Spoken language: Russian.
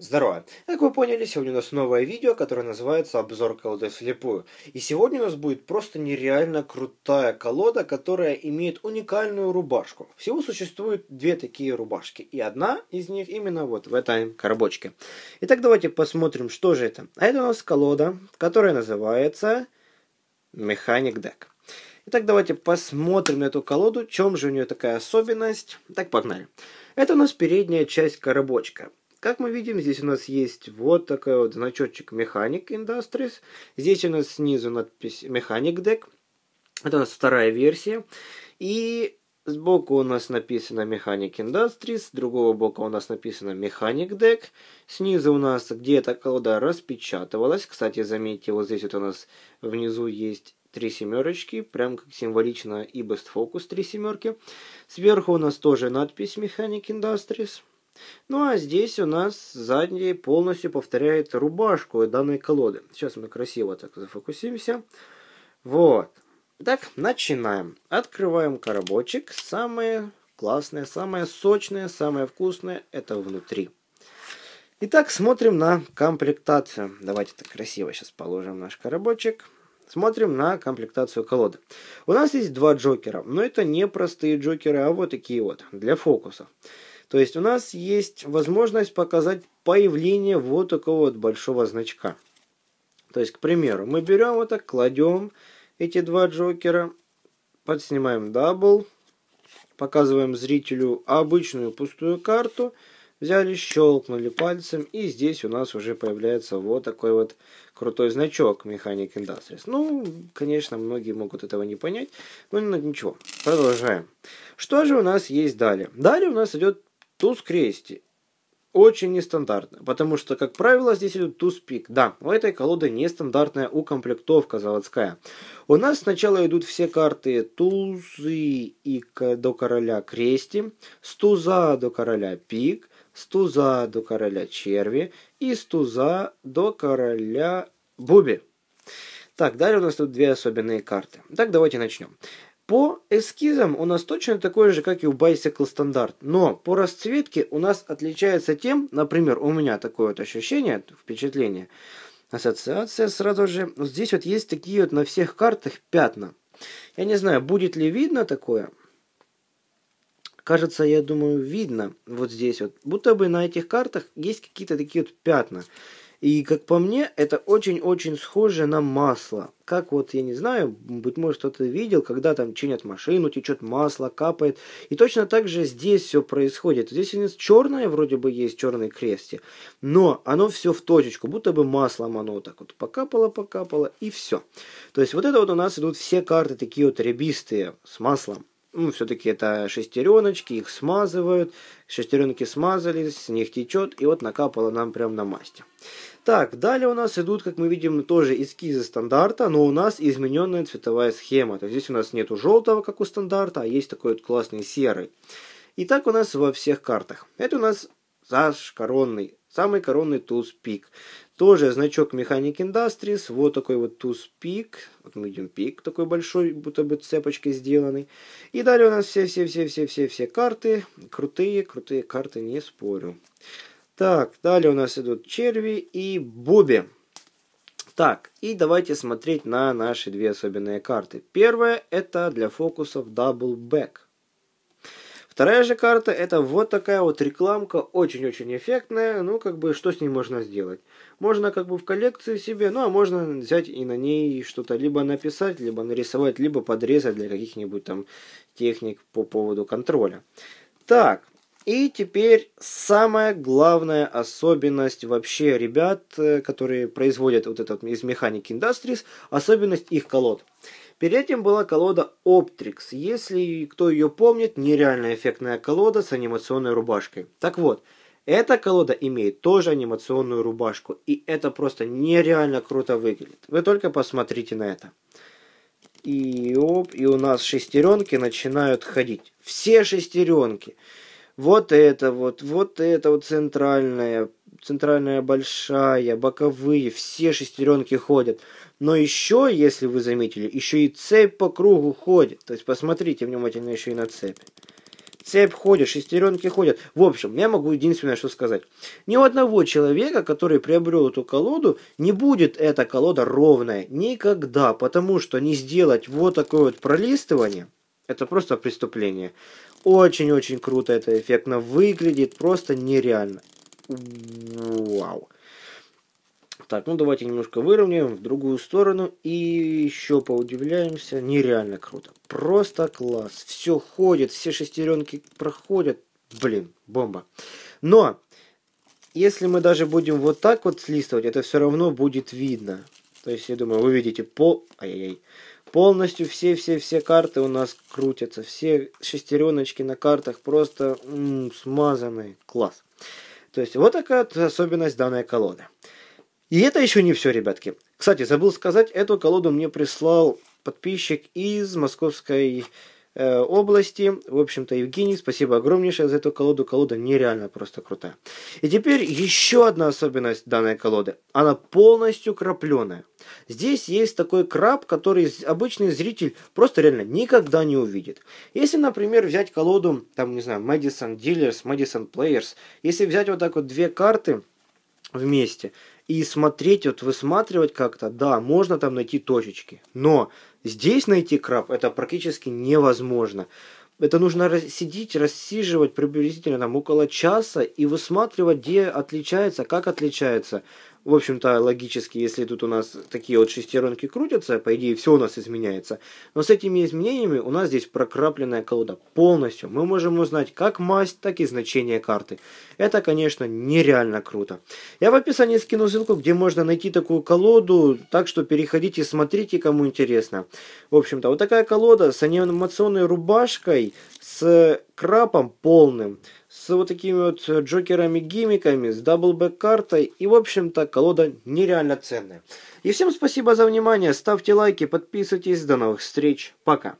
Здорово! Как вы поняли, сегодня у нас новое видео, которое называется «Обзор колоды вслепую». И сегодня у нас будет просто нереально крутая колода, которая имеет уникальную рубашку. Всего существует две такие рубашки, и одна из них именно вот в этой коробочке. Итак, давайте посмотрим, что же это. А это у нас колода, которая называется «Механик Дек». Итак, давайте посмотрим на эту колоду, в чем же у нее такая особенность. Так, погнали. Это у нас передняя часть коробочка. Как мы видим, здесь у нас есть вот такой вот значочек Mechanic Industries. Здесь у нас снизу надпись Mechanic Deck. Это у нас вторая версия. И Сбоку у нас написано Mechanic Industries, с другого бока у нас написано Mechanic Deck. Снизу у нас, где эта колода распечатывалась. Кстати, заметьте, вот здесь вот у нас внизу есть три семерочки, прям как символично и Best Focus три семерки. Сверху у нас тоже надпись Mechanic Industries. Ну а здесь у нас задний полностью повторяет рубашку данной колоды. Сейчас мы красиво так зафокусимся. Вот. Так, начинаем. Открываем коробочек. Самое классное, самое сочное, самое вкусное это внутри. Итак, смотрим на комплектацию. Давайте так красиво сейчас положим наш коробочек. Смотрим на комплектацию колоды. У нас есть два джокера, но это не простые джокеры, а вот такие вот, для фокусов. То есть у нас есть возможность показать появление вот такого вот большого значка. То есть, к примеру, мы берем вот так, кладем эти два джокера, подснимаем дабл, показываем зрителю обычную пустую карту, взяли, щелкнули пальцем, и здесь у нас уже появляется вот такой вот крутой значок Mechanic Industries. Ну, конечно, многие могут этого не понять, но ничего, продолжаем. Что же у нас есть далее? Далее у нас идет Туз крести очень нестандартно, потому что, как правило, здесь идет туз-пик. Да, у этой колоды нестандартная укомплектовка заводская. У нас сначала идут все карты тузы и до короля крести, с туза до короля пик, с туза до короля черви и с туза до короля буби. Так, далее у нас тут две особенные карты. Так, давайте начнем. По эскизам у нас точно такой же, как и у Bicycle стандарт, но по расцветке у нас отличается тем, например, у меня такое вот ощущение, впечатление, ассоциация сразу же, здесь вот есть такие вот на всех картах пятна. Я не знаю, будет ли видно такое, кажется, я думаю, видно вот здесь вот, будто бы на этих картах есть какие-то такие вот пятна. И, как по мне, это очень-очень схоже на масло. Как вот, я не знаю, быть может, кто-то видел, когда там чинят машину, течет масло, капает. И точно так же здесь все происходит. Здесь у нас черное вроде бы есть, черные крести, но оно все в точечку, будто бы маслом оно вот так вот покапало, покапало, и все. То есть вот это вот у нас идут все карты такие вот ребистые, с маслом ну, все-таки это шестереночки, их смазывают, шестеренки смазались, с них течет, и вот накапало нам прям на масте. Так, далее у нас идут, как мы видим, тоже эскизы стандарта, но у нас измененная цветовая схема. То есть здесь у нас нету желтого, как у стандарта, а есть такой вот классный серый. И так у нас во всех картах. Это у нас наш коронный, самый коронный туз пик. Тоже значок механик Industries, вот такой вот туз пик, вот мы видим пик такой большой, будто бы цепочкой сделанный. И далее у нас все-все-все-все-все-все карты, крутые, крутые карты, не спорю. Так, далее у нас идут черви и буби. Так, и давайте смотреть на наши две особенные карты. Первая это для фокусов Double Back. Вторая же карта это вот такая вот рекламка, очень-очень эффектная. Ну, как бы, что с ней можно сделать? Можно как бы в коллекцию себе, ну, а можно взять и на ней что-то либо написать, либо нарисовать, либо подрезать для каких-нибудь там техник по поводу контроля. Так, и теперь самая главная особенность вообще ребят, э, которые производят вот этот из механики Industries, особенность их колод. Перед этим была колода Optrix. Если кто ее помнит, нереально эффектная колода с анимационной рубашкой. Так вот, эта колода имеет тоже анимационную рубашку, и это просто нереально круто выглядит. Вы только посмотрите на это. И оп, и у нас шестеренки начинают ходить. Все шестеренки. Вот это вот, вот это вот центральная, центральная большая, боковые, все шестеренки ходят. Но еще, если вы заметили, еще и цепь по кругу ходит. То есть посмотрите внимательно еще и на цепь. Цепь ходит, шестеренки ходят. В общем, я могу единственное, что сказать. Ни у одного человека, который приобрел эту колоду, не будет эта колода ровная. Никогда. Потому что не сделать вот такое вот пролистывание – это просто преступление. Очень-очень круто это эффектно выглядит, просто нереально. Вау. Так, ну давайте немножко выровняем в другую сторону и еще поудивляемся. Нереально круто. Просто класс. Все ходит, все шестеренки проходят. Блин, бомба. Но, если мы даже будем вот так вот слистывать, это все равно будет видно. То есть, я думаю, вы видите по... Ай-яй-яй Полностью все-все-все карты у нас крутятся, все шестереночки на картах просто м-м, смазаны, класс. То есть вот такая особенность данной колоды. И это еще не все, ребятки. Кстати, забыл сказать, эту колоду мне прислал подписчик из московской Э, области. В общем-то, Евгений, спасибо огромнейшее за эту колоду. Колода нереально просто крутая. И теперь еще одна особенность данной колоды. Она полностью крапленая. Здесь есть такой краб, который обычный зритель просто реально никогда не увидит. Если, например, взять колоду, там, не знаю, Madison Dealers, Madison Players, если взять вот так вот две карты вместе и смотреть, вот высматривать как-то, да, можно там найти точечки, но Здесь найти краб это практически невозможно. Это нужно сидеть, рассиживать приблизительно там около часа и высматривать, где отличается, как отличается в общем-то, логически, если тут у нас такие вот шестеренки крутятся, по идее, все у нас изменяется. Но с этими изменениями у нас здесь прокрапленная колода полностью. Мы можем узнать как масть, так и значение карты. Это, конечно, нереально круто. Я в описании скину ссылку, где можно найти такую колоду, так что переходите, смотрите, кому интересно. В общем-то, вот такая колода с анимационной рубашкой, с крапом полным с вот такими вот э, джокерами гиммиками с даблбэк-картой. И, в общем-то, колода нереально ценная. И всем спасибо за внимание. Ставьте лайки, подписывайтесь. До новых встреч. Пока.